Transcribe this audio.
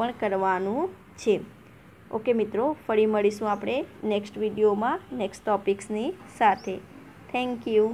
પણ કરવાનું છે ઓકે મિત્રો ફરી મળીશું આપણે નેક્સ્ટ વિડીયોમાં નેક્સ્ટ ટોપિક્સની સાથે થેન્ક યુ